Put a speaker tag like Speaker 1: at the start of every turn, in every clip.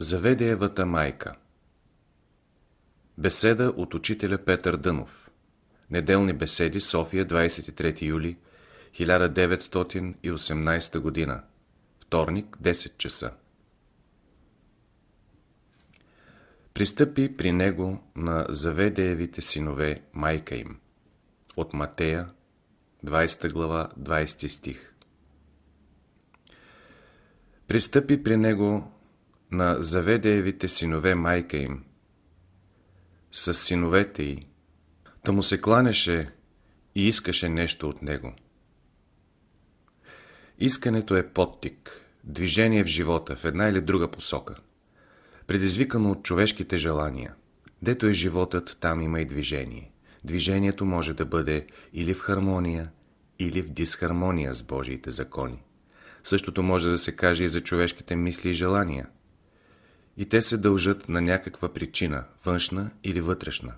Speaker 1: Заведеевата майка Беседа от учителя Петър Дънов Неделни беседи София 23 юли 1918 година Вторник 10 часа Пристъпи при него на заведеевите синове майка им от Матея 20 глава 20 стих Пристъпи при него на Заведеевите синове майка им, с синовете й, да му се кланеше и искаше нещо от него. Искането е подтик, движение в живота, в една или друга посока, предизвикано от човешките желания. Дето е животът, там има и движение. Движението може да бъде или в хармония, или в дисхармония с Божиите закони. Същото може да се каже и за човешките мисли и желания – и те се дължат на някаква причина, външна или вътрешна.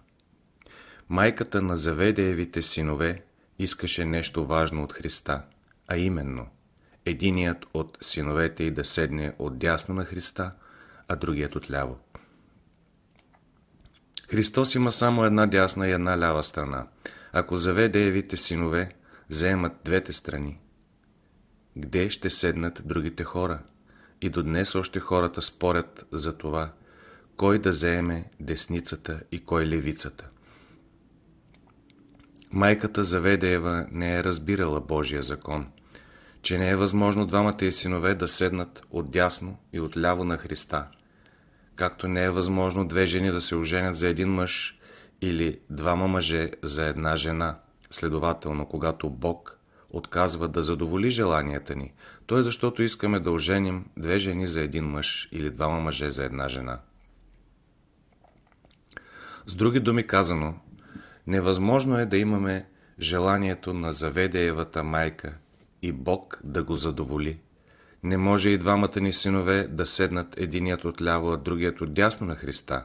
Speaker 1: Майката на заведеевите синове искаше нещо важно от Христа, а именно единият от синовете и да седне от дясно на Христа, а другият от ляво. Христос има само една дясна и една лява страна. Ако заведеевите синове заемат двете страни, къде ще седнат другите хора? и до днес още хората спорят за това, кой да заеме десницата и кой левицата. Майката Заведеева не е разбирала Божия закон, че не е възможно двамата и синове да седнат от дясно и от ляво на Христа, както не е възможно две жени да се оженят за един мъж или двама мъже за една жена. Следователно, когато Бог отказва да задоволи желанията ни, то е защото искаме да оженим две жени за един мъж или двама мъже за една жена. С други думи казано, невъзможно е да имаме желанието на заведеевата майка и Бог да го задоволи. Не може и двамата ни синове да седнат единият от ляво, а другият от дясно на Христа.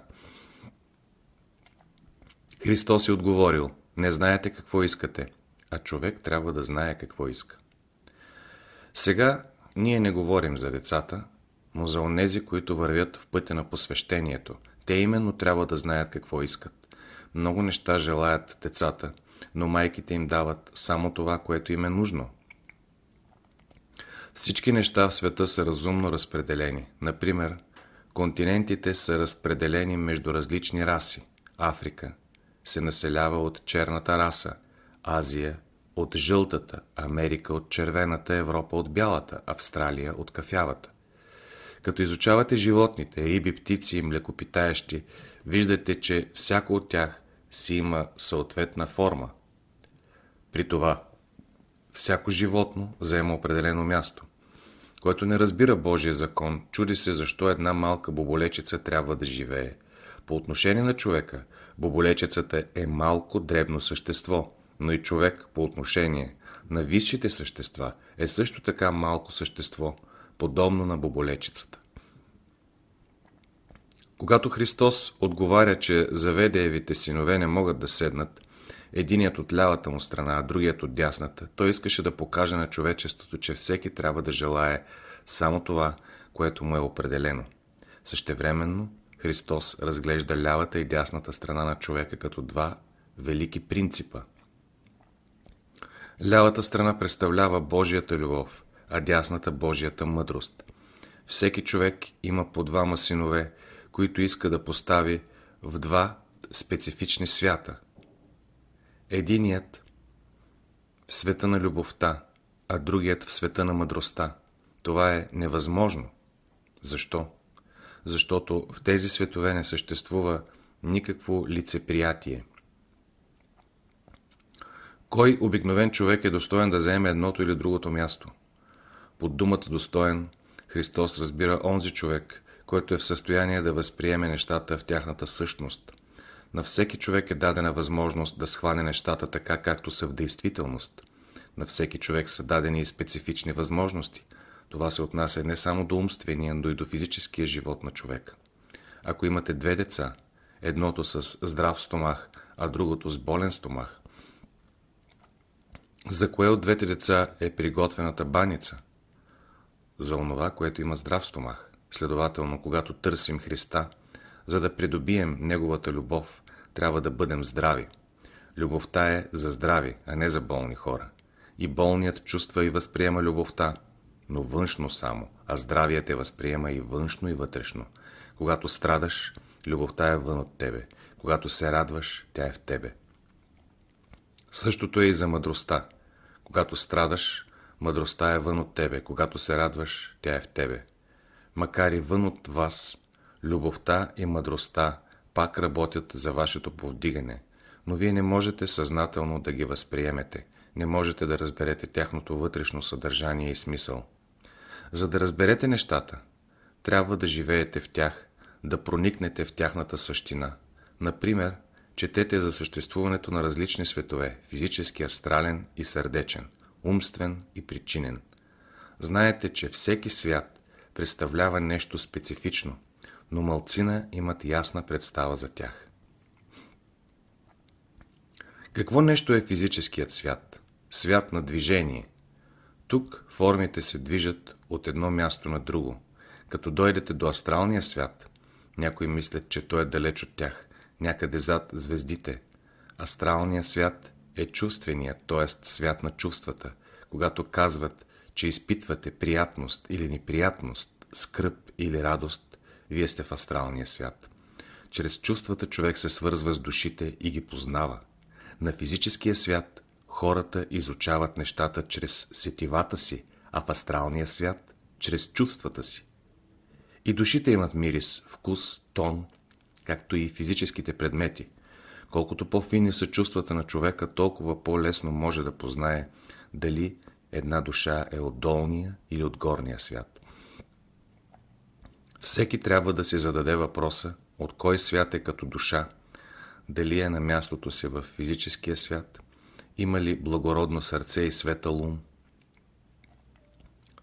Speaker 1: Христос е отговорил, не знаете какво искате, а човек трябва да знае какво иска. Сега ние не говорим за децата, но за онези, които вървят в пътя на посвещението. Те именно трябва да знаят какво искат. Много неща желаят децата, но майките им дават само това, което им е нужно. Всички неща в света са разумно разпределени. Например, континентите са разпределени между различни раси. Африка се населява от черната раса, Азия от жълтата, Америка от червената, Европа от бялата, Австралия от кафявата. Като изучавате животните, риби, птици и млекопитаещи, виждате, че всяко от тях си има съответна форма. При това, всяко животно заема определено място. Който не разбира Божия закон, чуди се защо една малка боболечица трябва да живее. По отношение на човека, боболечицата е малко дребно същество – но и човек по отношение на висшите същества е също така малко същество, подобно на боболечицата. Когато Христос отговаря, че заведеевите синове не могат да седнат, единият от лявата му страна, а другият от дясната, той искаше да покаже на човечеството, че всеки трябва да желае само това, което му е определено. Същевременно Христос разглежда лявата и дясната страна на човека като два велики принципа – Лявата страна представлява Божията любов, а дясната Божията мъдрост. Всеки човек има по двама синове, които иска да постави в два специфични свята. Единият в света на любовта, а другият в света на мъдростта. Това е невъзможно. Защо? Защото в тези светове не съществува никакво лицеприятие – кой обикновен човек е достоен да заеме едното или другото място? Под думата достоен Христос разбира онзи човек, който е в състояние да възприеме нещата в тяхната същност. На всеки човек е дадена възможност да схване нещата така, както са в действителност. На всеки човек са дадени и специфични възможности. Това се отнася не само до умствения, но и до физическия живот на човека. Ако имате две деца, едното с здрав стомах, а другото с болен стомах, за кое от двете деца е приготвената баница? За онова, което има здрав стомах. Следователно, когато търсим Христа, за да придобием Неговата любов, трябва да бъдем здрави. Любовта е за здрави, а не за болни хора. И болният чувства и възприема любовта, но външно само, а здравият те възприема и външно и вътрешно. Когато страдаш, любовта е вън от тебе. Когато се радваш, тя е в тебе. Същото е и за мъдростта. Когато страдаш, мъдростта е вън от тебе. Когато се радваш, тя е в тебе. Макар и вън от вас, любовта и мъдростта пак работят за вашето повдигане, но вие не можете съзнателно да ги възприемете. Не можете да разберете тяхното вътрешно съдържание и смисъл. За да разберете нещата, трябва да живеете в тях, да проникнете в тяхната същина. Например, Четете за съществуването на различни светове – физически, астрален и сърдечен, умствен и причинен. Знаете, че всеки свят представлява нещо специфично, но малцина имат ясна представа за тях. Какво нещо е физическият свят? Свят на движение. Тук формите се движат от едно място на друго. Като дойдете до астралния свят, някои мислят, че той е далеч от тях някъде зад звездите. Астралният свят е чувственият, т.е. свят на чувствата. Когато казват, че изпитвате приятност или неприятност, скръп или радост, вие сте в астралния свят. Чрез чувствата човек се свързва с душите и ги познава. На физическия свят хората изучават нещата чрез сетивата си, а в астралния свят – чрез чувствата си. И душите имат мирис, вкус, тон както и физическите предмети. Колкото по-фини са чувствата на човека, толкова по-лесно може да познае дали една душа е от долния или от горния свят. Всеки трябва да се зададе въпроса от кой свят е като душа, дали е на мястото си в физическия свят, има ли благородно сърце и света лум.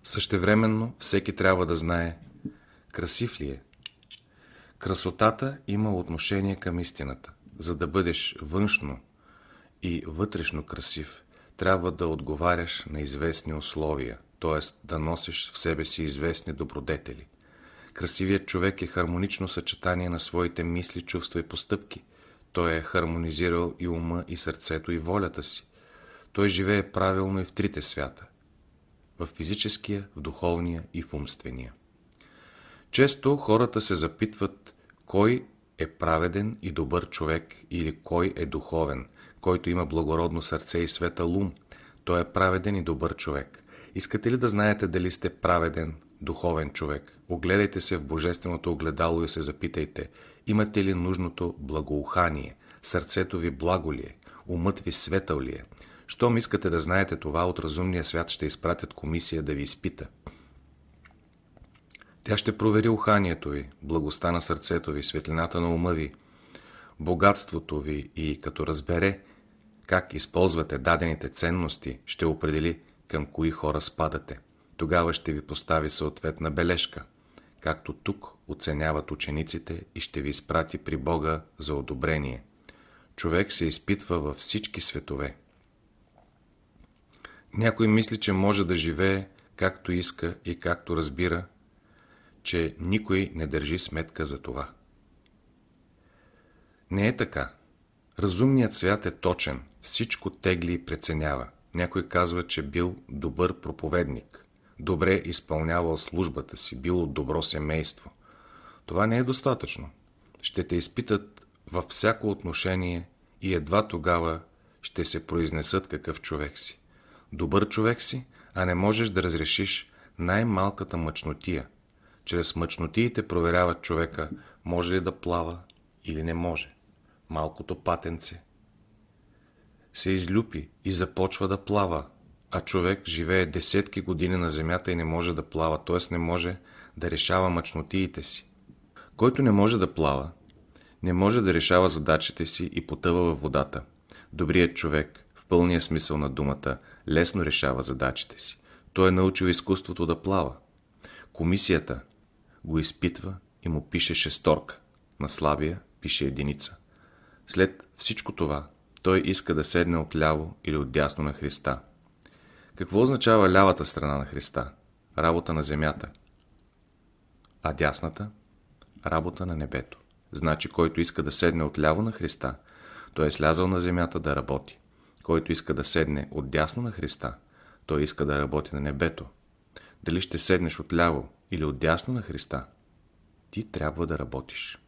Speaker 1: Същевременно всеки трябва да знае красив ли е, Красотата има отношение към истината. За да бъдеш външно и вътрешно красив, трябва да отговаряш на известни условия, т.е. да носиш в себе си известни добродетели. Красивият човек е хармонично съчетание на своите мисли, чувства и постъпки. Той е хармонизирал и ума, и сърцето, и волята си. Той живее правилно и в трите свята. В физическия, в духовния и в умствения. Често хората се запитват кой е праведен и добър човек или кой е духовен, който има благородно сърце и света лум. Той е праведен и добър човек. Искате ли да знаете дали сте праведен, духовен човек? Огледайте се в божественото огледало и се запитайте, имате ли нужното благоухание, сърцето ви благо ли е, умът ви светъл ли е? Щом искате да знаете това, от разумния свят ще изпратят комисия да ви изпита. Тя ще провери уханието ви, благостта на сърцето ви, светлината на ума ви, богатството ви и като разбере как използвате дадените ценности, ще определи към кои хора спадате. Тогава ще ви постави съответна бележка, както тук оценяват учениците и ще ви изпрати при Бога за одобрение. Човек се изпитва във всички светове. Някой мисли, че може да живее както иска и както разбира че никой не държи сметка за това. Не е така. Разумният свят е точен, всичко тегли и преценява. Някой казва, че бил добър проповедник, добре изпълнявал службата си, бил от добро семейство. Това не е достатъчно. Ще те изпитат във всяко отношение и едва тогава ще се произнесат какъв човек си. Добър човек си, а не можеш да разрешиш най-малката мъчнотия – чрез мъчнотиите проверяват човека, може ли да плава или не може. Малкото патенце се излюпи и започва да плава, а човек живее десетки години на земята и не може да плава, т.е. не може да решава мъчнотиите си. Който не може да плава, не може да решава задачите си и потъва във водата. Добрият човек, в пълния смисъл на думата, лесно решава задачите си. Той е научил изкуството да плава. Комисията, го изпитва и му пише шесторка, на слабия пише единица. След всичко това, той иска да седне от ляво или от дясно на Христа. Какво означава лявата страна на Христа? Работа на земята. А дясната? Работа на небето. Значи, който иска да седне от ляво на Христа, той е слязал на земята да работи. Който иска да седне от дясно на Христа, той иска да работи на небето. Дали ще седнеш от ляво или отдясно на Христа. Ти трябва да работиш.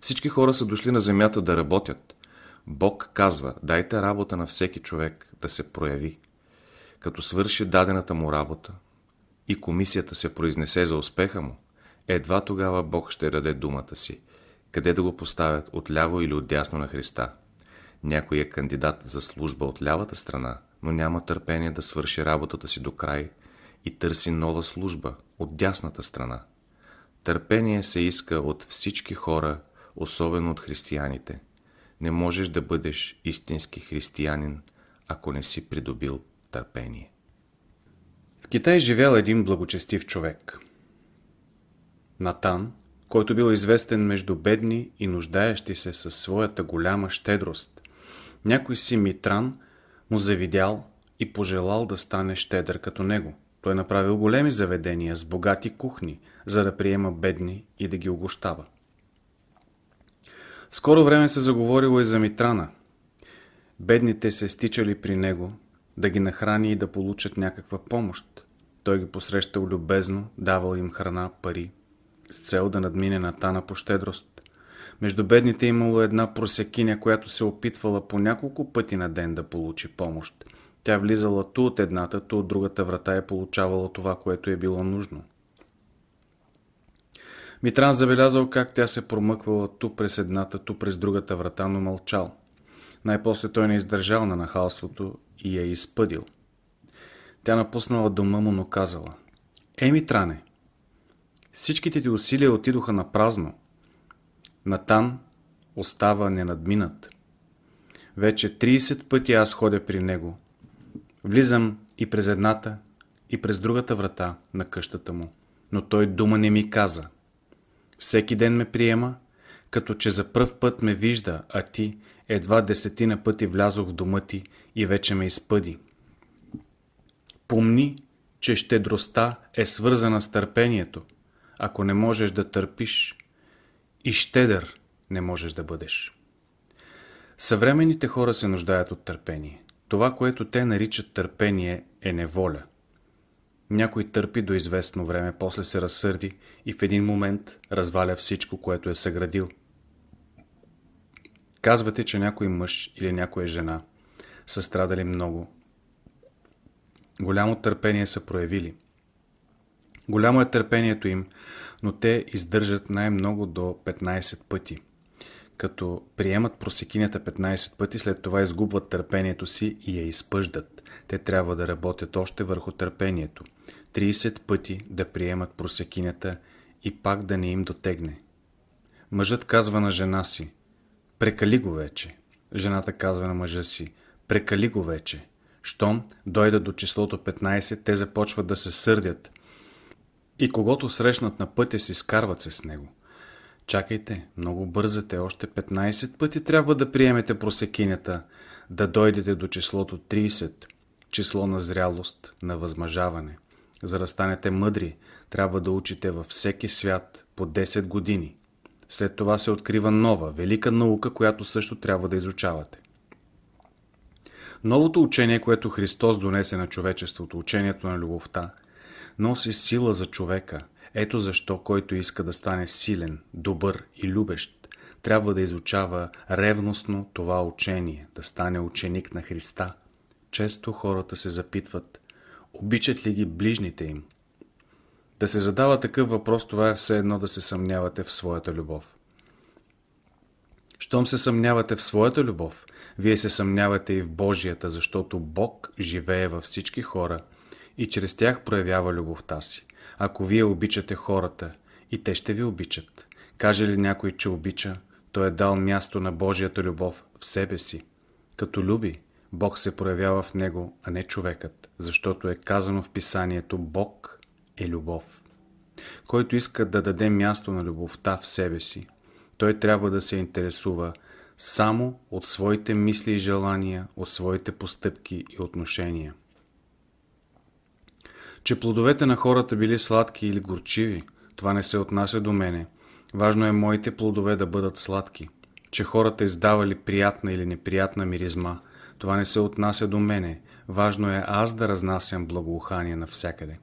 Speaker 1: Всички хора са дошли на земята да работят. Бог казва, дайте работа на всеки човек да се прояви. Като свърши дадената му работа и комисията се произнесе за успеха му, едва тогава Бог ще даде думата си, къде да го поставят, отляво или отдясно на Христа. Някой е кандидат за служба от лявата страна, но няма търпение да свърши работата си до край – и търси нова служба от дясната страна. Търпение се иска от всички хора, особено от християните. Не можеш да бъдеш истински християнин, ако не си придобил търпение. В Китай живял един благочестив човек.
Speaker 2: Натан, който бил известен между бедни и нуждаещи се със своята голяма щедрост. Някой си Митран му завидял и пожелал да стане щедър като него. Той направил големи заведения с богати кухни, за да приема бедни и да ги огощава. Скоро време се заговорило и за Митрана. Бедните се стичали при него да ги нахрани и да получат някаква помощ. Той ги посрещал любезно, давал им храна, пари, с цел да надмине Натана по щедрост. Между бедните имало една просекиня, която се опитвала по няколко пъти на ден да получи помощ, тя влизала ту от едната, ту от другата врата е получавала това, което е било нужно. Митран забелязал как тя се промъквала ту през едната, ту през другата врата, но мълчал. Най-после той не издържал на нахалството и я изпъдил. Тя напуснала дома му, но казала «Ей, Митране, всичките ти усилия отидоха на празно. Натан остава ненадминат. Вече 30 пъти аз ходя при него, Влизам и през едната, и през другата врата на къщата му, но той дума не ми каза. Всеки ден ме приема, като че за пръв път ме вижда, а ти едва десетина пъти влязох в дома ти и вече ме изпъди. Помни, че щедростта е свързана с търпението. Ако не можеш да търпиш, и щедър не можеш да бъдеш. Съвременните хора се нуждаят от търпение. Това, което те наричат търпение, е неволя. Някой търпи до известно време, после се разсърди и в един момент разваля всичко, което е съградил. Казвате, че някой мъж или някоя жена са страдали много. Голямо търпение са проявили. Голямо е търпението им, но те издържат най-много до 15 пъти – като приемат просекинята 15 пъти, след това изгубват търпението си и я изпъждат. Те трябва да работят още върху търпението. 30 пъти да приемат просекинята и пак да не им дотегне. Мъжът казва на жена си «Прекали го вече». Жената казва на мъжа си «Прекали го вече». Щом дойдат до числото 15, те започват да се сърдят и когато срещнат на пътя си, скарват се с него. Чакайте, много бързате, още 15 пъти трябва да приемете просекинята, да дойдете до числото 30, число на зрялост, на възмъжаване. За да станете мъдри, трябва да учите във всеки свят по 10 години. След това се открива нова, велика наука, която също трябва да изучавате. Новото учение, което Христос донесе на човечеството, учението на любовта, носи сила за човека – ето защо който иска да стане силен, добър и любещ, трябва да изучава ревностно това учение, да стане ученик на Христа. Често хората се запитват, обичат ли ги ближните им? Да се задава такъв въпрос, това е все едно да се съмнявате в своята любов. Щом се съмнявате в своята любов, вие се съмнявате и в Божията, защото Бог живее във всички хора и чрез тях проявява любовта си ако вие обичате хората, и те ще ви обичат. Каже ли някой, че обича, той е дал място на Божията любов в себе си. Като люби, Бог се проявява в него, а не човекът, защото е казано в писанието Бог е любов. Който иска да даде място на любовта в себе си, той трябва да се интересува само от своите мисли и желания, от своите постъпки и отношения. Че плодовете на хората били сладки или горчиви, това не се отнася до мене. Важно е моите плодове да бъдат сладки. Че хората издавали приятна или неприятна миризма, това не се отнася до мене. Важно е аз да разнасям благоухание навсякъде.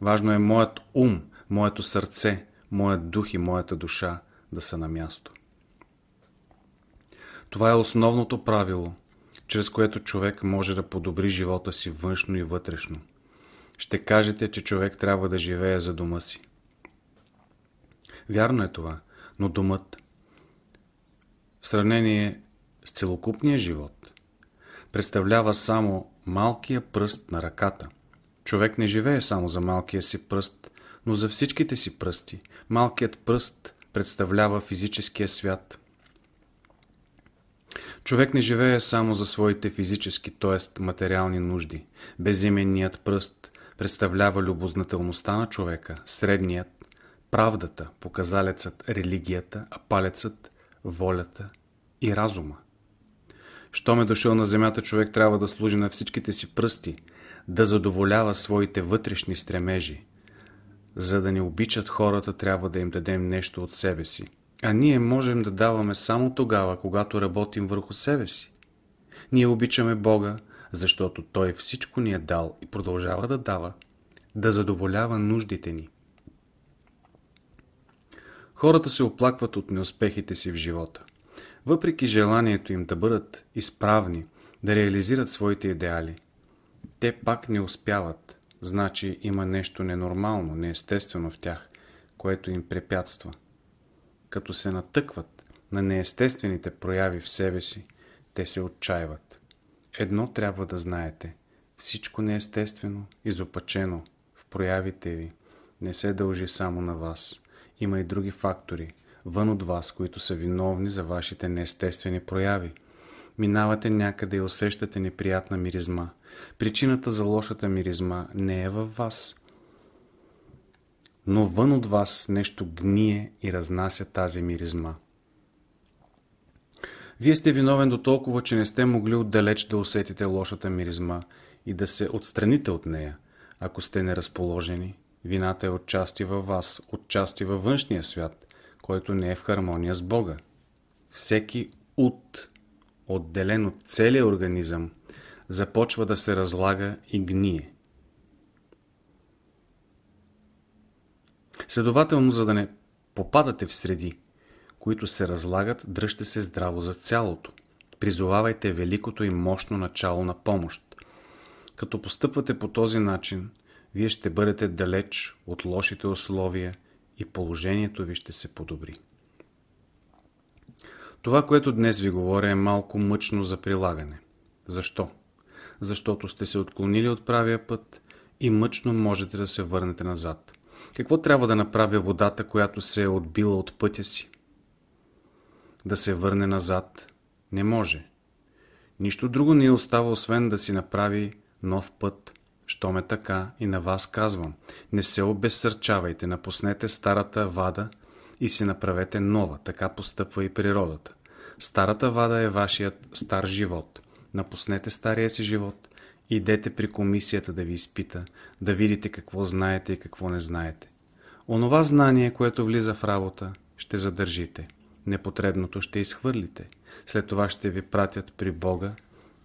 Speaker 2: Важно е моят ум, моето сърце, моят дух и моята душа да са на място. Това е основното правило, чрез което човек може да подобри живота си външно и вътрешно ще кажете, че човек трябва да живее за дома си. Вярно е това, но думът в сравнение с целокупния живот представлява само малкия пръст на ръката. Човек не живее само за малкия си пръст, но за всичките си пръсти. Малкият пръст представлява физическия свят. Човек не живее само за своите физически, т.е. материални нужди. Безименният пръст представлява любознателността на човека, средният – правдата, показалецът – религията, а палецът – волята и разума. Щом е дошъл на земята, човек трябва да служи на всичките си пръсти, да задоволява своите вътрешни стремежи. За да ни обичат хората, трябва да им дадем нещо от себе си. А ние можем да даваме само тогава, когато работим върху себе си. Ние обичаме Бога, защото Той всичко ни е дал и продължава да дава, да задоволява нуждите ни. Хората се оплакват от неуспехите си в живота. Въпреки желанието им да бъдат изправни, да реализират своите идеали, те пак не успяват, значи има нещо ненормално, неестествено в тях, което им препятства. Като се натъкват на неестествените прояви в себе си, те се отчаиват. Едно трябва да знаете. Всичко неестествено, е изопачено в проявите ви не се дължи само на вас. Има и други фактори, вън от вас, които са виновни за вашите неестествени прояви. Минавате някъде и усещате неприятна миризма. Причината за лошата миризма не е във вас. Но вън от вас нещо гние и разнася тази миризма. Вие сте виновен до толкова, че не сте могли отдалеч да усетите лошата миризма и да се отстраните от нея, ако сте неразположени. Вината е отчасти във вас, отчасти във външния свят, който не е в хармония с Бога. Всеки от, отделен от целия организъм, започва да се разлага и гние. Следователно, за да не попадате в среди, които се разлагат, дръжте се здраво за цялото. Призовавайте великото и мощно начало на помощ. Като постъпвате по този начин, вие ще бъдете далеч от лошите условия и положението ви ще се подобри. Това, което днес ви говоря, е малко мъчно за прилагане. Защо? Защото сте се отклонили от правия път и мъчно можете да се върнете назад. Какво трябва да направя водата, която се е отбила от пътя си? да се върне назад, не може. Нищо друго не е остава, освен да си направи нов път. Щом е така и на вас казвам, не се обезсърчавайте, напуснете старата вада и си направете нова, така постъпва и природата. Старата вада е вашият стар живот. Напуснете стария си живот, идете при комисията да ви изпита, да видите какво знаете и какво не знаете. Онова знание, което влиза в работа, ще задържите непотребното ще изхвърлите. След това ще ви пратят при Бога,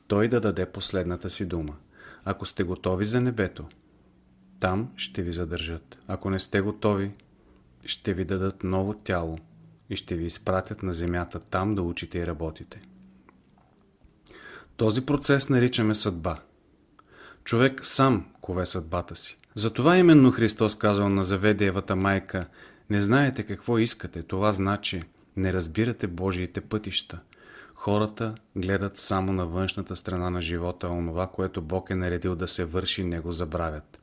Speaker 2: Той да даде последната си дума. Ако сте готови за небето, там ще ви задържат. Ако не сте готови, ще ви дадат ново тяло и ще ви изпратят на земята там да учите и работите. Този процес наричаме съдба. Човек сам кове съдбата си. Затова именно Христос казал на заведеевата майка, не знаете какво искате, това значи – не разбирате Божиите пътища. Хората гледат само на външната страна на живота, а онова, което Бог е наредил да се върши, не го забравят.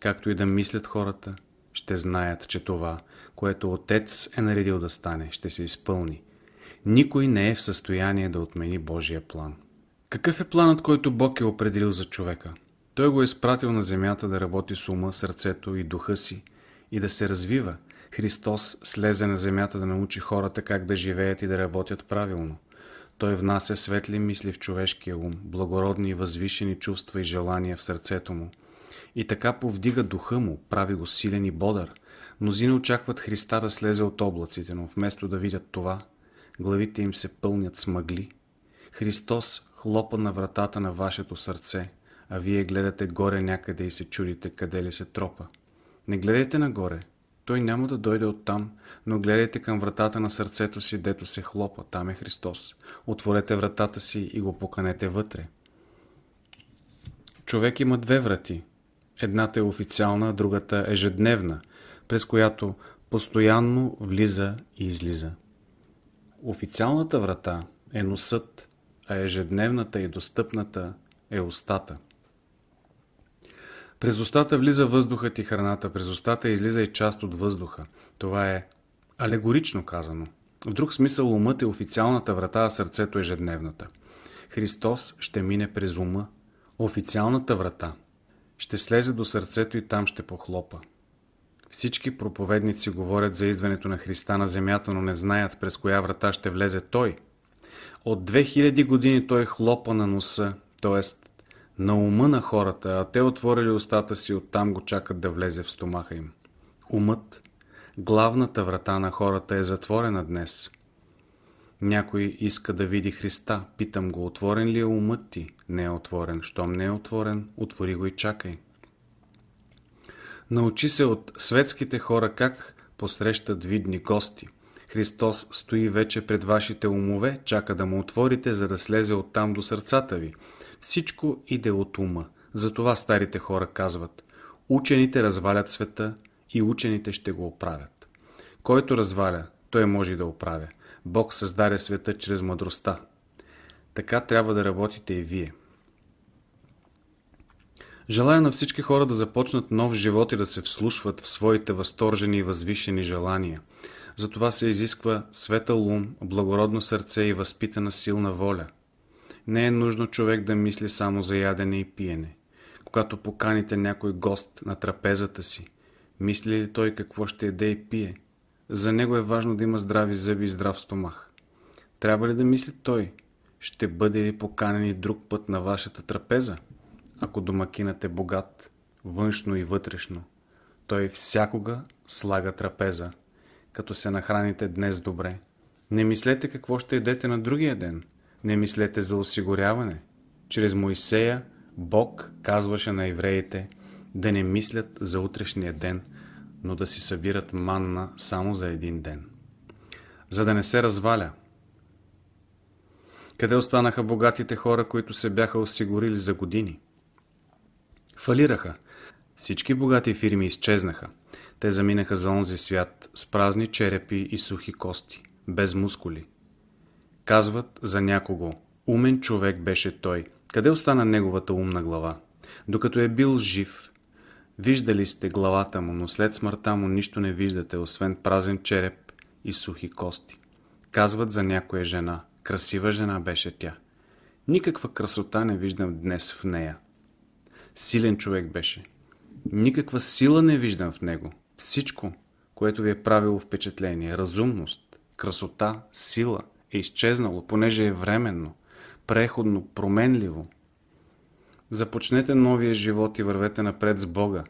Speaker 2: Както и да мислят хората, ще знаят, че това, което Отец е наредил да стане, ще се изпълни. Никой не е в състояние да отмени Божия план. Какъв е планът, който Бог е определил за човека? Той го е изпратил на земята да работи с ума, сърцето и духа си и да се развива Христос слезе на земята да научи хората как да живеят и да работят правилно. Той внася светли мисли в човешкия ум, благородни и възвишени чувства и желания в сърцето му. И така повдига духа му, прави го силен и бодър. Мнозина очакват Христа да слезе от облаците, но вместо да видят това, главите им се пълнят с мъгли. Христос хлопа на вратата на вашето сърце, а вие гледате горе някъде и се чудите къде ли се тропа. Не гледайте нагоре, той няма да дойде оттам, но гледайте към вратата на сърцето си, дето се хлопа. Там е Христос. Отворете вратата си и го поканете вътре. Човек има две врати. Едната е официална, другата ежедневна, през която постоянно влиза и излиза. Официалната врата е носът, а ежедневната и достъпната е устата. През устата влиза въздухът и храната, през устата излиза и част от въздуха. Това е алегорично казано. В друг смисъл умът е официалната врата, а сърцето е ежедневната. Христос ще мине през ума, официалната врата. Ще слезе до сърцето и там ще похлопа. Всички проповедници говорят за издването на Христа на земята, но не знаят през коя врата ще влезе Той. От 2000 години Той хлопа на носа, т.е на ума на хората, а те отворили устата си, оттам го чакат да влезе в стомаха им. Умът, главната врата на хората е затворена днес. Някой иска да види Христа. Питам го, отворен ли е умът ти? Не е отворен. Щом не е отворен, отвори го и чакай. Научи се от светските хора как посрещат видни гости. Христос стои вече пред вашите умове, чака да му отворите, за да слезе оттам до сърцата ви – всичко иде от ума. Затова старите хора казват Учените развалят света и учените ще го оправят. Който разваля, той може да оправя. Бог създаде света чрез мъдростта. Така трябва да работите и вие. Желая на всички хора да започнат нов живот и да се вслушват в своите възторжени и възвишени желания. Затова се изисква светъл ум, благородно сърце и възпитана силна воля. Не е нужно човек да мисли само за ядене и пиене. Когато поканите някой гост на трапезата си, мисли ли той какво ще еде и пие? За него е важно да има здрави зъби и здрав стомах. Трябва ли да мисли той? Ще бъде ли поканен и друг път на вашата трапеза? Ако домакинът е богат, външно и вътрешно, той всякога слага трапеза. Като се нахраните днес добре, не мислете какво ще едете на другия ден – не мислете за осигуряване. Чрез Моисея Бог казваше на евреите да не мислят за утрешния ден, но да си събират манна само за един ден. За да не се разваля. Къде останаха богатите хора, които се бяха осигурили за години? Фалираха. Всички богати фирми изчезнаха. Те заминаха за онзи свят с празни черепи и сухи кости, без мускули – Казват за някого. Умен човек беше той. Къде остана неговата умна глава? Докато е бил жив, виждали сте главата му, но след смъртта му нищо не виждате, освен празен череп и сухи кости. Казват за някоя жена. Красива жена беше тя. Никаква красота не виждам днес в нея. Силен човек беше. Никаква сила не виждам в него. Всичко, което ви е правило впечатление, разумност, красота, сила – е изчезнало, понеже е временно, преходно, променливо. Започнете новия живот и вървете напред с Бога.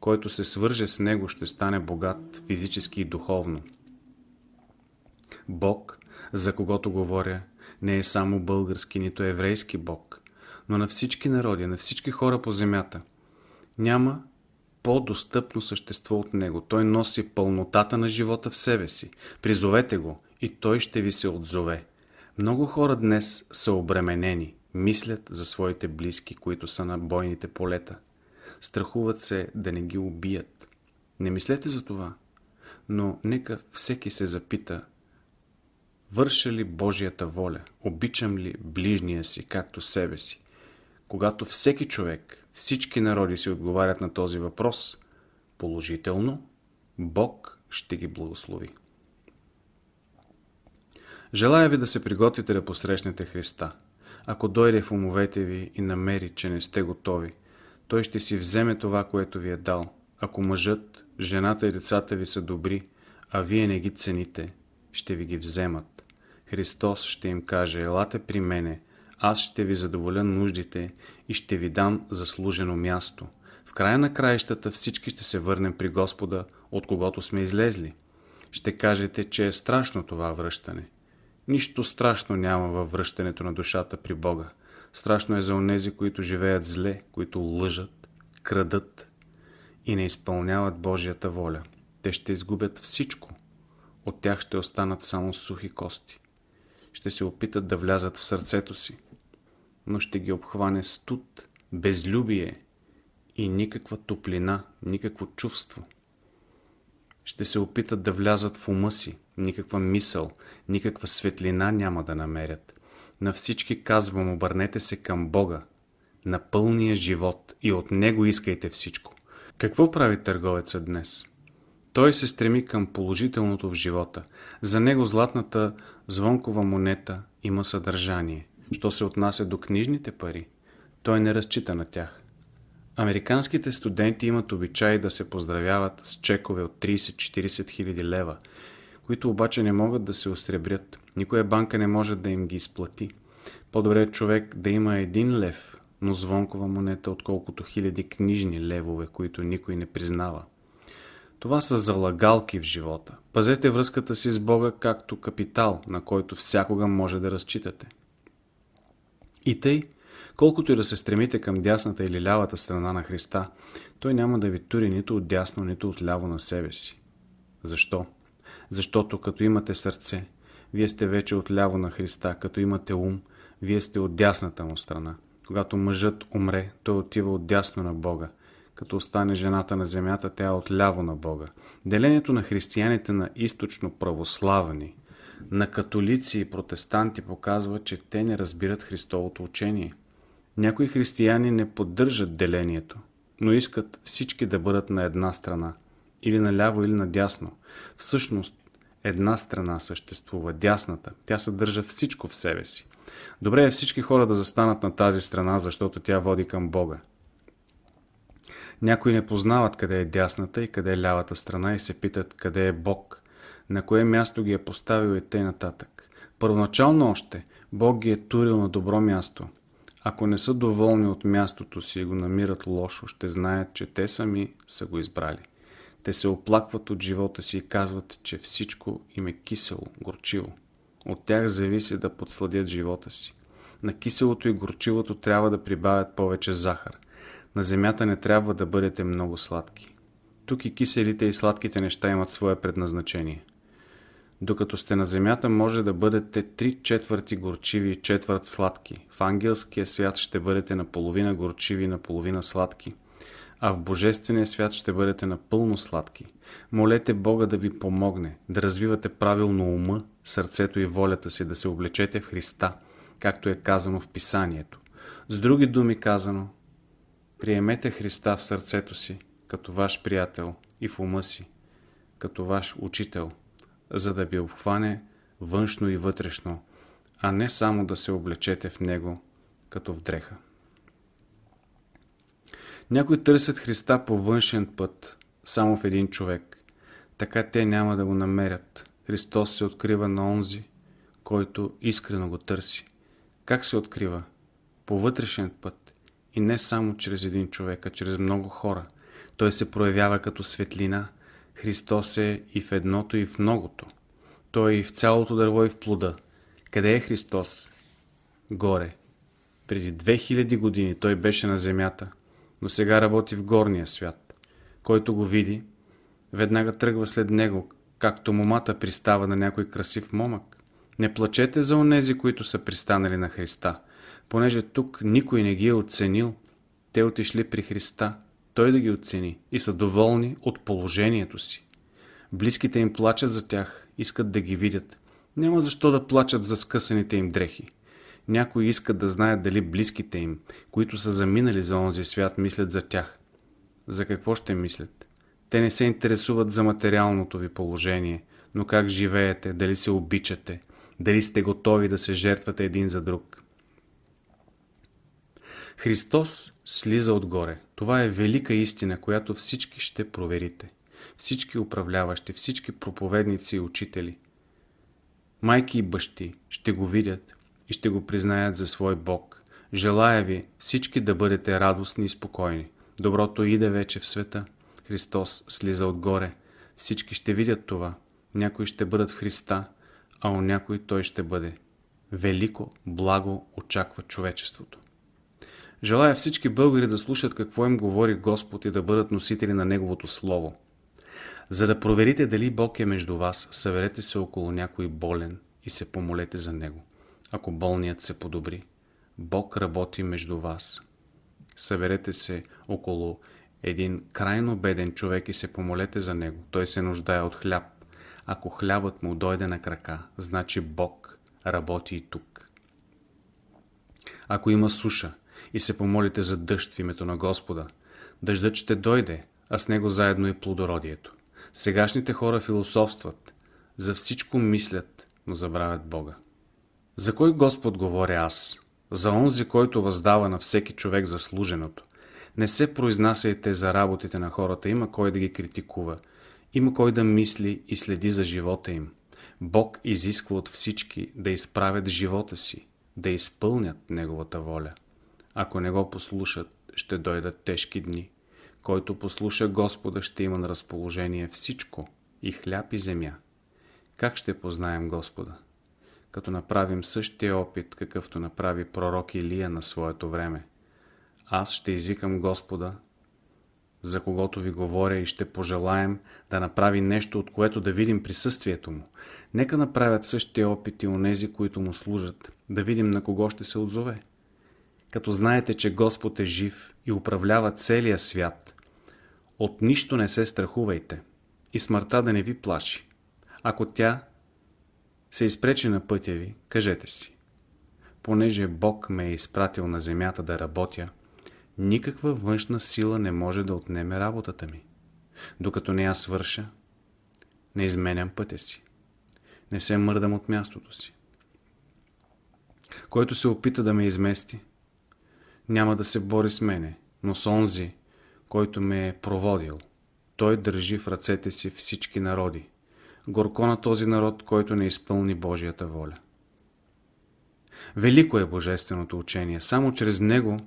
Speaker 2: Който се свърже с Него ще стане богат физически и духовно. Бог, за когото говоря, не е само български, нито еврейски Бог, но на всички народи, на всички хора по земята. Няма по-достъпно същество от Него. Той носи пълнотата на живота в себе си. Призовете го – и той ще ви се отзове. Много хора днес са обременени, мислят за своите близки, които са на бойните полета. Страхуват се да не ги убият. Не мислете за това, но нека всеки се запита Върша ли Божията воля? Обичам ли ближния си, както себе си? Когато всеки човек, всички народи си отговарят на този въпрос, положително Бог ще ги благослови. Желая ви да се приготвите да посрещнете Христа. Ако дойде в умовете ви и намери, че не сте готови, той ще си вземе това, което ви е дал. Ако мъжът, жената и децата ви са добри, а вие не ги цените, ще ви ги вземат. Христос ще им каже, елате при мене, аз ще ви задоволя нуждите и ще ви дам заслужено място. В края на краищата всички ще се върнем при Господа, от когото сме излезли. Ще кажете, че е страшно това връщане. Нищо страшно няма във връщането на душата при Бога. Страшно е за онези, които живеят зле, които лъжат, крадат и не изпълняват Божията воля. Те ще изгубят всичко. От тях ще останат само сухи кости. Ще се опитат да влязат в сърцето си, но ще ги обхване студ, безлюбие и никаква топлина, никакво чувство. Ще се опитат да влязат в ума си, никаква мисъл, никаква светлина няма да намерят. На всички казвам, обърнете се към Бога, на пълния живот и от Него искайте всичко. Какво прави търговеца днес? Той се стреми към положителното в живота. За него златната звонкова монета има съдържание. Що се отнася до книжните пари, той не разчита на тях. Американските студенти имат обичай да се поздравяват с чекове от 30-40 хиляди лева които обаче не могат да се осребрят. Никоя банка не може да им ги изплати. По-добре е човек да има един лев, но звонкова монета, отколкото хиляди книжни левове, които никой не признава. Това са залагалки в живота. Пазете връзката си с Бога както капитал, на който всякога може да разчитате. И тъй, колкото и да се стремите към дясната или лявата страна на Христа, той няма да ви тури нито от дясно, нито от ляво на себе си. Защо? Защото като имате сърце, вие сте вече отляво на Христа, като имате ум, вие сте от дясната му страна. Когато мъжът умре, той отива от дясно на Бога. Като остане жената на земята, тя е отляво на Бога. Делението на християните на източно православни, на католици и протестанти показва, че те не разбират Христовото учение. Някои християни не поддържат делението, но искат всички да бъдат на една страна, или наляво, или надясно. Всъщност, една страна съществува, дясната. Тя съдържа всичко в себе си. Добре е всички хора да застанат на тази страна, защото тя води към Бога. Някои не познават къде е дясната и къде е лявата страна и се питат къде е Бог, на кое място ги е поставил и те нататък. Първоначално още Бог ги е турил на добро място. Ако не са доволни от мястото си и го намират лошо, ще знаят, че те сами са го избрали. Те се оплакват от живота си и казват, че всичко им е кисело, горчиво. От тях зависи да подсладят живота си. На киселото и горчивото трябва да прибавят повече захар. На земята не трябва да бъдете много сладки. Тук и киселите и сладките неща имат свое предназначение. Докато сте на земята, може да бъдете три четвърти горчиви и четвърт сладки. В ангелския свят ще бъдете наполовина горчиви и наполовина сладки – а в Божествения свят ще бъдете напълно сладки. Молете Бога да ви помогне, да развивате правилно ума, сърцето и волята си, да се облечете в Христа, както е казано в Писанието. С други думи казано, приемете Христа в сърцето си, като ваш приятел и в ума си, като ваш учител, за да ви обхване външно и вътрешно, а не само да се облечете в Него като в дреха. Някои търсят Христа по външен път, само в един човек. Така те няма да го намерят. Христос се открива на онзи, който искрено го търси. Как се открива? По вътрешен път. И не само чрез един човек, а чрез много хора. Той се проявява като светлина. Христос е и в едното, и в многото. Той е и в цялото дърво, и в плода. Къде е Христос? Горе. Преди 2000 години той беше на земята но сега работи в горния свят. Който го види, веднага тръгва след него, както момата пристава на някой красив момък. Не плачете за онези, които са пристанали на Христа, понеже тук никой не ги е оценил. Те отишли при Христа, Той да ги оцени и са доволни от положението си. Близките им плачат за тях, искат да ги видят. Няма защо да плачат за скъсаните им дрехи. Някои искат да знаят дали близките им, които са заминали за онзи свят, мислят за тях. За какво ще мислят? Те не се интересуват за материалното ви положение, но как живеете, дали се обичате, дали сте готови да се жертвате един за друг. Христос слиза отгоре. Това е велика истина, която всички ще проверите. Всички управляващи, всички проповедници и учители, майки и бащи ще го видят, и ще го признаят за свой Бог. Желая ви всички да бъдете радостни и спокойни. Доброто иде вече в света. Христос слиза отгоре. Всички ще видят това. Някои ще бъдат в Христа, а у някой Той ще бъде. Велико благо очаква човечеството. Желая всички българи да слушат какво им говори Господ и да бъдат носители на Неговото Слово. За да проверите дали Бог е между вас, съверете се около някой болен и се помолете за него ако болният се подобри. Бог работи между вас. Съберете се около един крайно беден човек и се помолете за него. Той се нуждае от хляб. Ако хлябът му дойде на крака, значи Бог работи и тук. Ако има суша и се помолите за дъжд в името на Господа, дъждът ще дойде, а с него заедно и плодородието. Сегашните хора философстват, за всичко мислят, но забравят Бога. За кой Господ говоря аз? За онзи, който въздава на всеки човек заслуженото. Не се произнасяйте за работите на хората, има кой да ги критикува. Има кой да мисли и следи за живота им. Бог изисква от всички да изправят живота си, да изпълнят Неговата воля. Ако не го послушат, ще дойдат тежки дни. Който послуша Господа, ще има на разположение всичко, и хляб и земя. Как ще познаем Господа? като направим същия опит, какъвто направи пророк Илия на своето време. Аз ще извикам Господа, за когото ви говоря и ще пожелаем да направи нещо, от което да видим присъствието му. Нека направят същия опит и онези, които му служат, да видим на кого ще се отзове. Като знаете, че Господ е жив и управлява целия свят, от нищо не се страхувайте и смъртта да не ви плаши. Ако тя се изпречи на пътя ви, кажете си. Понеже Бог ме е изпратил на земята да работя, никаква външна сила не може да отнеме работата ми. Докато не я свърша, не изменям пътя си. Не се мърдам от мястото си. Който се опита да ме измести, няма да се бори с мене, но с онзи, който ме е проводил. Той държи в ръцете си всички народи горко на този народ, който не изпълни Божията воля. Велико е Божественото учение. Само чрез него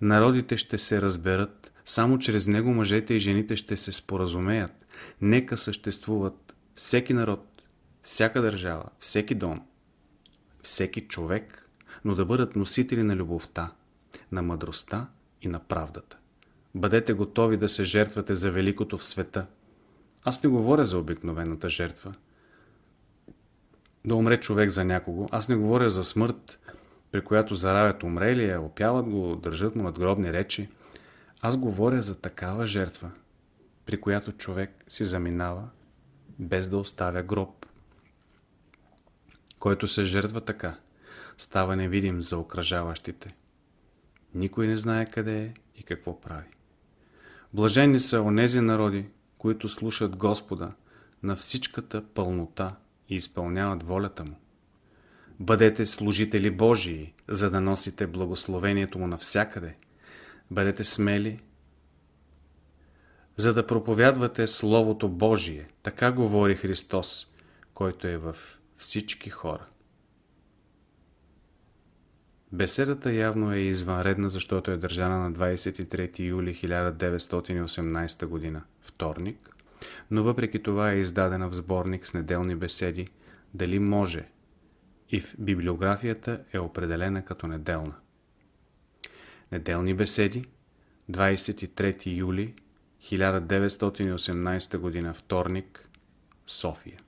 Speaker 2: народите ще се разберат, само чрез него мъжете и жените ще се споразумеят. Нека съществуват всеки народ, всяка държава, всеки дом, всеки човек, но да бъдат носители на любовта, на мъдростта и на правдата. Бъдете готови да се жертвате за великото в света – аз не говоря за обикновената жертва. Да умре човек за някого. Аз не говоря за смърт, при която заравят умрелия, опяват го, държат му надгробни речи. Аз говоря за такава жертва, при която човек си заминава без да оставя гроб. Който се жертва така, става невидим за окражаващите. Никой не знае къде е и какво прави. Блажени са онези народи, които слушат Господа на всичката пълнота и изпълняват волята Му. Бъдете служители Божии, за да носите благословението Му навсякъде. Бъдете смели, за да проповядвате Словото Божие. Така говори Христос, който е в всички хора. Беседата явно е извънредна, защото е държана на 23 юли 1918 г. вторник, но въпреки това е издадена в сборник с неделни беседи «Дали може?» и в библиографията е определена като неделна. Неделни беседи, 23 юли 1918 г. вторник, София.